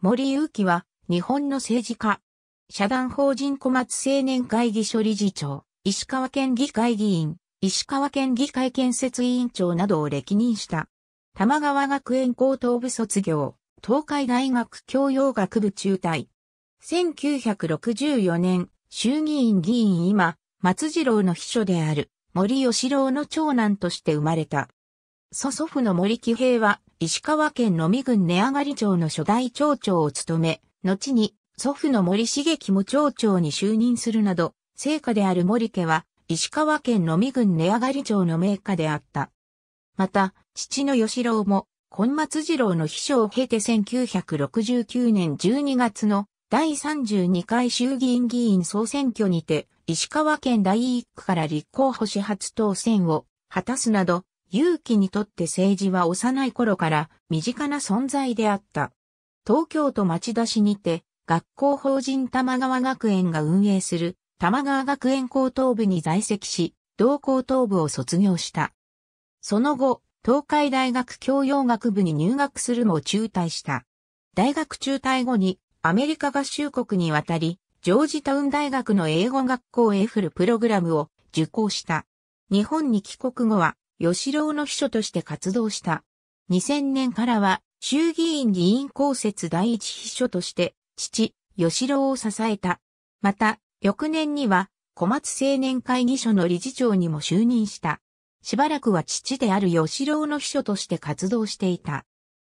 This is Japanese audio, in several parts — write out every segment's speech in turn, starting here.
森祐樹は、日本の政治家。社団法人小松青年会議所理事長、石川県議会議員、石川県議会建設委員長などを歴任した。玉川学園高等部卒業、東海大学教養学部中退。1964年、衆議院議員今、松次郎の秘書である森吉郎の長男として生まれた。祖祖父の森喜平は石川県のみ郡根上町の初代町長を務め、後に祖父の森茂樹も町長に就任するなど、成果である森家は、石川県のみ郡根上町の名家であった。また、父の吉郎も、今松次郎の秘書を経て1969年12月の第32回衆議院議員総選挙にて、石川県第1区から立候補し初当選を果たすなど、勇気にとって政治は幼い頃から身近な存在であった。東京都町田市にて、学校法人玉川学園が運営する玉川学園高等部に在籍し、同高等部を卒業した。その後、東海大学教養学部に入学するも中退した。大学中退後にアメリカ合衆国に渡り、ジョージタウン大学の英語学校エフルプログラムを受講した。日本に帰国後は吉郎の秘書として活動した。2000年からは衆議院議員公設第一秘書として、父、吉郎を支えた。また、翌年には、小松青年会議所の理事長にも就任した。しばらくは父である吉郎の秘書として活動していた。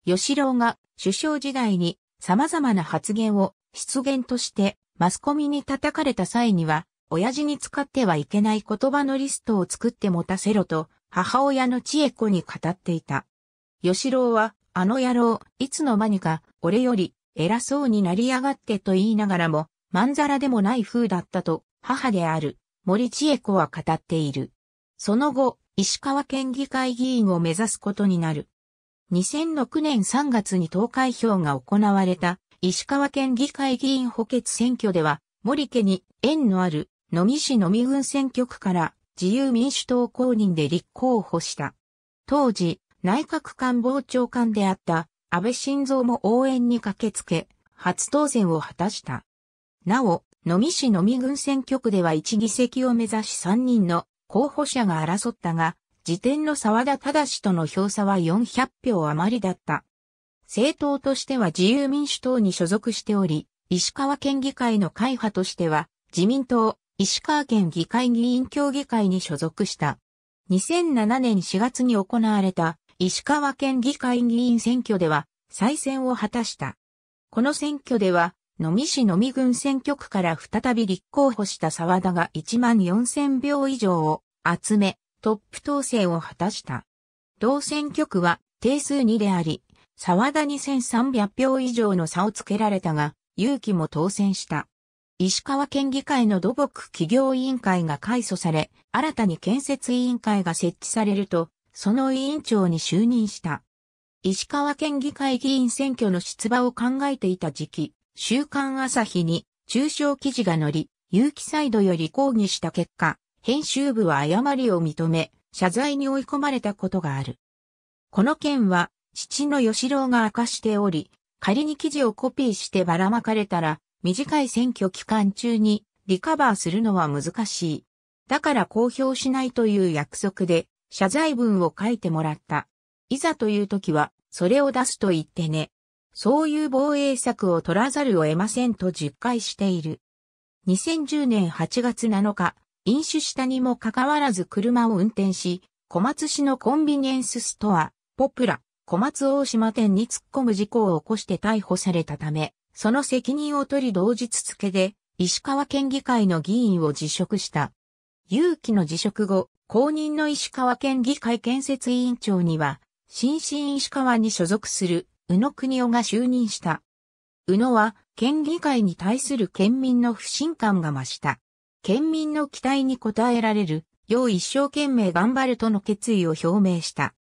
吉郎が首相時代に様々な発言を失言としてマスコミに叩かれた際には、親父に使ってはいけない言葉のリストを作って持たせろと母親の千恵子に語っていた。吉郎は、あの野郎、いつの間にか、俺より、偉そうになりやがってと言いながらも、まんざらでもない風だったと、母である、森千恵子は語っている。その後、石川県議会議員を目指すことになる。2006年3月に投開票が行われた、石川県議会議員補欠選挙では、森家に縁のある、野見市野見郡選挙区から自由民主党公認で立候補した。当時、内閣官房長官であった安倍晋三も応援に駆けつけ、初当選を果たした。なお、野見市野見郡選挙区では1議席を目指し3人の候補者が争ったが、時点の沢田忠との票差は400票余りだった。政党としては自由民主党に所属しており、石川県議会の会派としては、自民党、石川県議会議員協議会に所属した。2007年4月に行われた石川県議会議員選挙では再選を果たした。この選挙では、野見市野見郡選挙区から再び立候補した沢田が1万4000票以上を集め、トップ当選を果たした。同選挙区は定数2であり、沢田2 3 0 0票以上の差をつけられたが、勇気も当選した。石川県議会の土木企業委員会が改組され、新たに建設委員会が設置されると、その委員長に就任した。石川県議会議員選挙の出馬を考えていた時期、週刊朝日に中小記事が載り、有機サイドより抗議した結果、編集部は誤りを認め、謝罪に追い込まれたことがある。この件は、父の吉郎が明かしており、仮に記事をコピーしてばらまかれたら、短い選挙期間中にリカバーするのは難しい。だから公表しないという約束で謝罪文を書いてもらった。いざという時はそれを出すと言ってね。そういう防衛策を取らざるを得ませんと実戒している。2010年8月7日、飲酒したにもかかわらず車を運転し、小松市のコンビニエンスストア、ポプラ、小松大島店に突っ込む事故を起こして逮捕されたため、その責任を取り同日付で、石川県議会の議員を辞職した。有期の辞職後、公認の石川県議会建設委員長には、新進石川に所属する宇野国夫が就任した。宇野は、県議会に対する県民の不信感が増した。県民の期待に応えられる、よう一生懸命頑張るとの決意を表明した。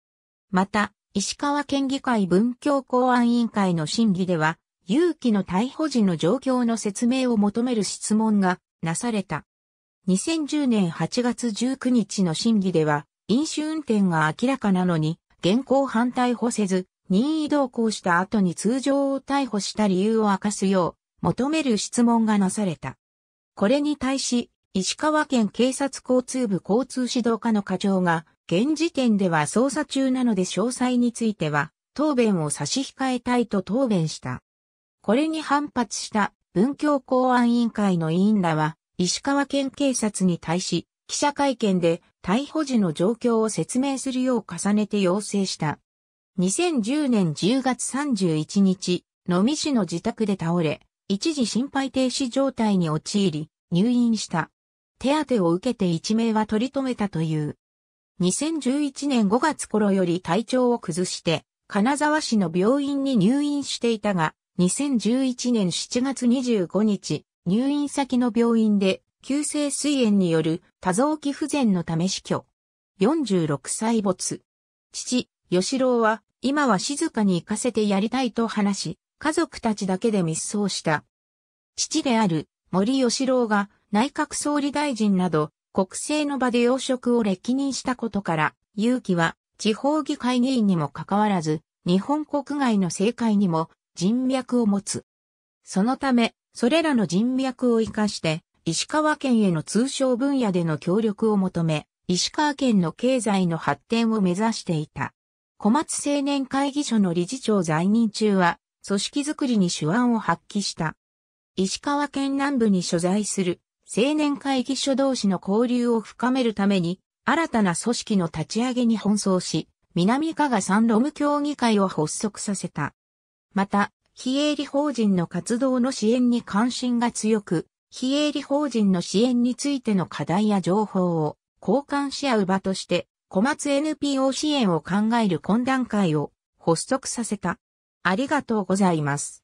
また、石川県議会文教公安委員会の審議では、勇気の逮捕時の状況の説明を求める質問がなされた。2010年8月19日の審議では、飲酒運転が明らかなのに、現行犯逮捕せず、任意同行した後に通常を逮捕した理由を明かすよう、求める質問がなされた。これに対し、石川県警察交通部交通指導課の課長が、現時点では捜査中なので詳細については、答弁を差し控えたいと答弁した。これに反発した文教公安委員会の委員らは、石川県警察に対し、記者会見で逮捕時の状況を説明するよう重ねて要請した。2010年10月31日、野見市の自宅で倒れ、一時心肺停止状態に陥り、入院した。手当を受けて一命は取り留めたという。2011年5月頃より体調を崩して、金沢市の病院に入院していたが、2011年7月25日、入院先の病院で急性膵炎による多臓器不全のため死去。46歳没。父、吉郎は、今は静かに行かせてやりたいと話し、家族たちだけで密葬した。父である森吉郎が内閣総理大臣など国政の場で要職を歴任したことから、勇気は地方議会議員にもかかわらず、日本国外の政界にも人脈を持つ。そのため、それらの人脈を活かして、石川県への通商分野での協力を求め、石川県の経済の発展を目指していた。小松青年会議所の理事長在任中は、組織づくりに手腕を発揮した。石川県南部に所在する青年会議所同士の交流を深めるために、新たな組織の立ち上げに奔走し、南加賀山ロム協議会を発足させた。また、非営利法人の活動の支援に関心が強く、非営利法人の支援についての課題や情報を交換し合う場として、小松 NPO 支援を考える懇談会を発足させた。ありがとうございます。